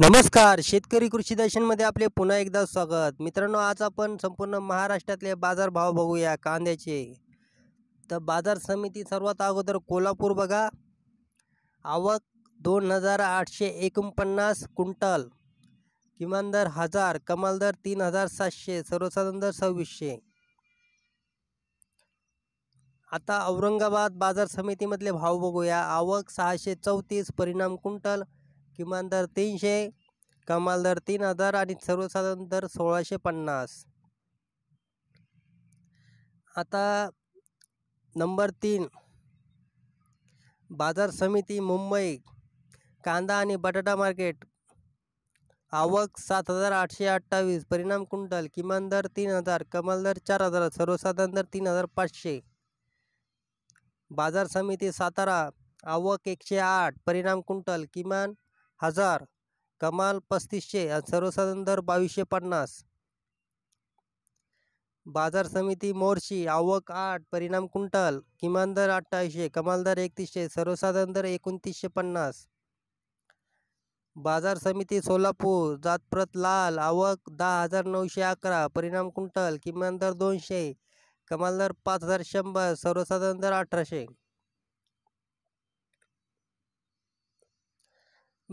नमस्कार शेतकरी कृषी दर्शनमध्ये आपले पुन्हा एकदा स्वागत मित्रांनो आज आपण संपूर्ण महाराष्ट्रातले बाजार भाव बघूया कांद्याचे तर बाजार समिती सर्वात अगोदर कोल्हापूर बघा आवक दोन हजार आठशे एकोणपन्नास कुंटल किमान दर हजार कमाल दर तीन हजार सातशे सर्वसाधारण दर सव्वीसशे आता औरंगाबाद बाजार समितीमधले भाव बघूया आवक सहाशे चौतीस परिणाम कुंटल किमान दर तीनशे कमाल दर तीन हजार आणि सर्वसाधारण दर सोळाशे पन्नास आता नंबर तीन बाजार समिती मुंबई कांदा आणि बटाटा मार्केट आवक सात हजार आठशे अठ्ठावीस परिणाम कुंटल किमान दर तीन हजार कमाल दर चार हजार सर्वसाधारण दर तीन हजार पाचशे बाजार समिती सातारा आवक एकशे आठ परिणाम कुंटल किमान हजार कमाल पस्तीसशे आणि सर्वसाधारण दर बावीसशे पन्नास बाजार समिती मोर्शी आवक आठ परिणाम कुंटल किमान दर अठ्ठावीसशे कमाल दर एकतीसशे सर्वसाधारण दर एकोणतीसशे पन्नास बाजार समिती सोलापूर जातप्रत लाल आवक दहा हजार नऊशे अकरा परिणाम कुंटल किमान दर दोनशे कमाल दर पाच हजार शंभर सर्वसाधारण दर अठराशे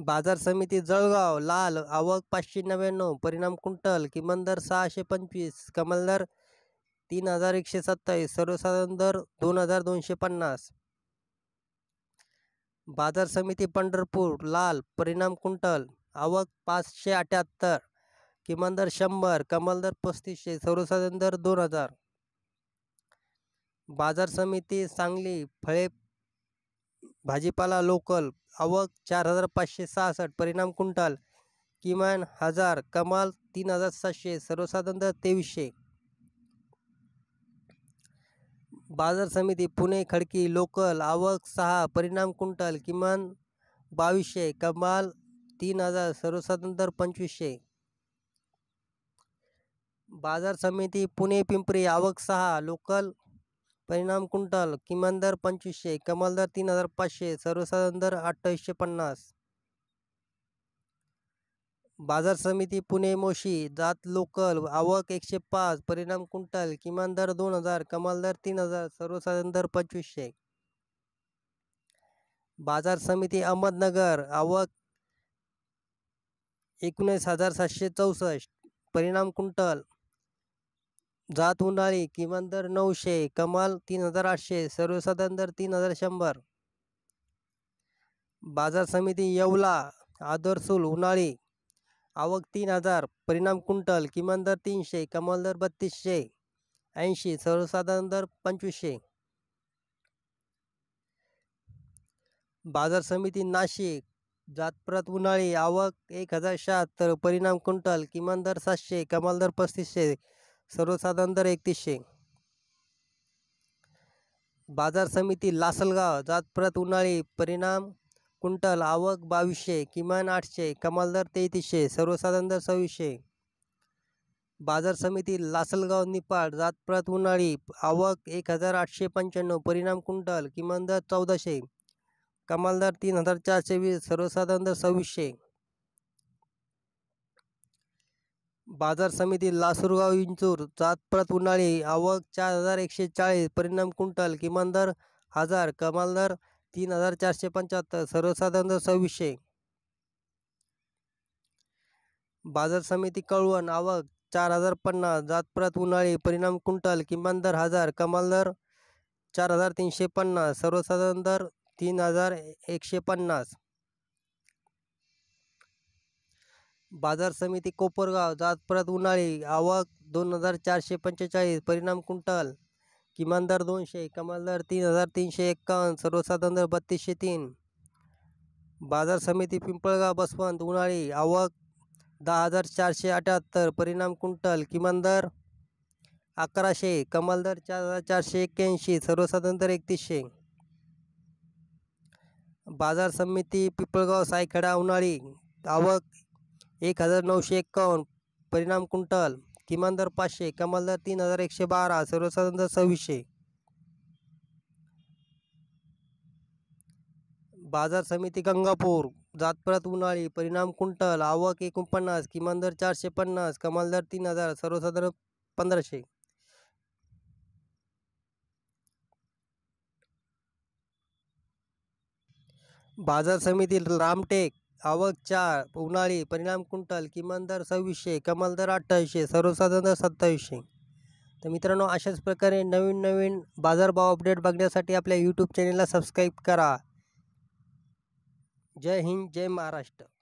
बाजार समिती जळगाव लाल आवक पाचशे नव्याण्णव परिणाम कुंटल किमान दर सहाशे पंचवीस कमाल दर तीन हजार एकशे सत्तावीस सर्वसाधारण दर दोन हजार दोनशे पन्नास बाजार समिती पंढरपूर लाल परिणाम कुंटल आवक पाचशे अठ्याहत्तर किमान दर शंभर कमाल दर पस्तीसशे सर्वसाधारण दर दोन हजार बाजार समिती सांगली फळे भाजीपाला लोकल आवक चार हजार पाचशे सहासष्ट परिणाम कुंटल किमान हजार कमाल तीन हजार सातशे सर्वसाधारण दर तेवीसशे बाजार समिती पुणे खडकी लोकल आवक सहा परिणाम कुंटल किमान बावीसशे कमाल तीन हजार सर्वसाधारण दर पंचवीसशे बाजार समिती पुणे पिंपरी आवक सहा लोकल परिणाम कुंटल किमान दर पंचवीसशे कमाल दर तीन हजार पाचशे सर्वसाधारण दर अठ्ठावीसशे पन्नास बाजार समिती पुणे मोशी जात लोकल आवक एकशे पाच परिणाम कुंटल किमान दर दोन हजार कमाल दर तीन हजार सर्वसाधारण दर पंचवीसशे बाजार समिती अहमदनगर आवक एकोणीस हजार सातशे चौसष्ट परिणाम कुंटल जात उन्हाळी किमान दर नऊशे कमाल तीन हजार आठशे सर्वसाधारण दर तीन हजार शंभर बाजार समिती येवला आदरसूल उन्हाळी आवक तीन हजार परिणाम कुंटल किमान दर तीनशे कमाल दर बत्तीसशे ऐंशी सर्वसाधारण दर पंचवीसशे बाजार समिती नाशिक जातप्रत उन्हाळी आवक एक हजार शहात्तर परिणाम कुंटल किमान दर सातशे कमाल दर पस्तीसशे सर्वसाधारण दर एकतीसशे बाजार समिती लासलगाव जातप्रत उन्हाळी परिणाम कुंटल आवक बावीसशे किमान आठशे कमाल दर तेहतीसशे सर्वसाधारण दर सव्वीसशे बाजार समिती लासलगाव निपाड जातप्रत उन्हाळी आवक एक हजार आठशे पंच्याण्णव परिणाम कुंटल किमान दर चौदाशे कमाल दर तीन हजार चारशे वीस सर्वसाधारण दर सव्वीसशे बाजार समिती लासूरगाव इंचूर जात उन्हाळी आवक चार हजार एकशे चाळीस परिणाम कुंटल किमान दर हजार कमाल दर तीन हजार चारशे पंच्याहत्तर सर्वसाधारण दर सव्वीसशे बाजार समिती कळवण आवक चार हजार पन्नास जात उन्हाळी परिणाम कुंटल किमान दर हजार कमाल दर चार हजार तीनशे पन्नास सर्वसाधारण दर तीन हजार एकशे पन्नास बाजार समिती कोपरगाव जात परत उन्हाळी आवक दोन हजार चारशे पंचेचाळीस परिणाम कुंटल किमान दोनशे कमाल तीन हजार तीनशे एक्कावन्न सर्वसाधारण दर बत्तीसशे तीन बाजार समिती पिंपळगाव बसवंत उन्हाळी आवक दहा हजार चारशे अठ्याहत्तर परिणाम कुंटल किमान दर अकराशे कमाल दर चार हजार चारशे एक्क्याऐंशी सर्वसाधारण दर एकतीसशे बाजार समिती पिंपळगाव सायखेडा उन्हाळी आवक एक हजार नऊशे एकावन्न परिणाम कुंटल किमान दर पाचशे कमाल दर तीन हजार एकशे बारा सर्वसाधारण दर सव्वीसशे बाजार समिती गंगापूर जातप्रत उन्हाळी परिणाम कुंटल आवक एकोणपन्नास किमान दर चारशे पन्नास कमाल दर तीन हजार सर्वसाधारण पंधराशे बाजार समिती रामटेक आवक चार उन्हाळी परिणाम कुंटल किमान दर सव्वीसशे कमाल दर अठ्ठावीसशे सर्वसाधारण दर सत्तावीसशे तर मित्रांनो अशाच प्रकारे नवीन नवीन बाजारभाव अपडेट बघण्यासाठी आपल्या यूट्यूब चॅनलला सबस्क्राईब करा जय हिंद जय महाराष्ट्र